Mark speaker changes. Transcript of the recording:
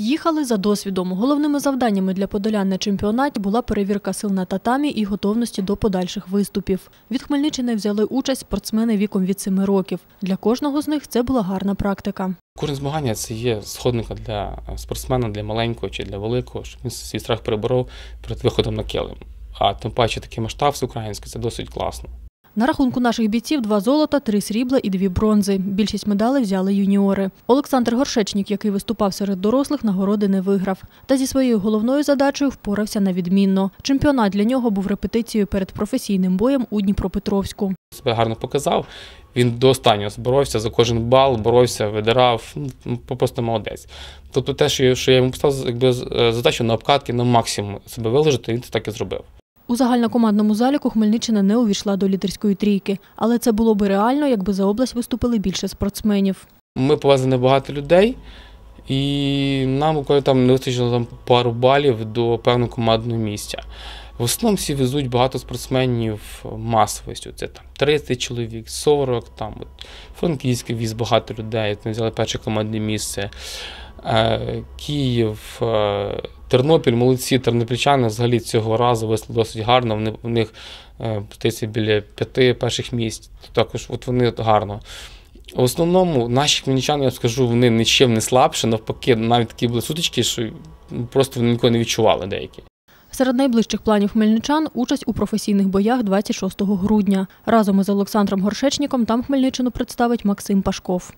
Speaker 1: Їхали за досвідом. Головними завданнями для подолян на чемпіонаті була перевірка сил на татамі і готовності до подальших виступів. Від Хмельниччини взяли участь спортсмени віком від 7 років. Для кожного з них це була гарна практика.
Speaker 2: Кожне змагання це є сходника для спортсмена, для маленького чи для великого. щоб Він свій страх переборов перед виходом на килим. А тим паче такий масштаб з українською це досить класно.
Speaker 1: На рахунку наших бійців два золота, три срібла і дві бронзи. Більшість медалей взяли юніори. Олександр Горшечник, який виступав серед дорослих, нагороди не виграв. Та зі своєю головною задачею впорався на відмінно. Чемпіонат для нього був репетицією перед професійним боєм у Дніпропетровську.
Speaker 2: Себе гарно показав. Він до останнього боровся за кожен бал, боровся, видирав, ну, просто молодець. Тобто те, що я йому поставив, якби е, задачу на обкатки на максимум себе виложити, він так і зробив.
Speaker 1: У загальнокомандному заліку Хмельниччина не увійшла до лідерської трійки, але це було б реально, якби за область виступили більше спортсменів.
Speaker 2: Ми повезли небагато людей, і нам там не вистачило там пару балів до певного командного місця. В основному всі везуть багато спортсменів масовістю. Це там 30 чоловік, 40, там от Франківський віз багато людей. От ми взяли перше командне місце. Е, Київ е, Тернопіль, молодці, тернопільчани взагалі цього разу вийшли досить гарно. Вони в них птиці е, біля п'яти перших місць. Також от вони гарно. В основному наші хмельничани, я скажу, вони нічим не слабше. Навпаки, навіть такі були сутички, що просто вони ніколи не відчували деякі.
Speaker 1: Серед найближчих планів хмельничан участь у професійних боях 26 грудня. Разом із Олександром Горшечніком там Хмельниччину представить Максим Пашков.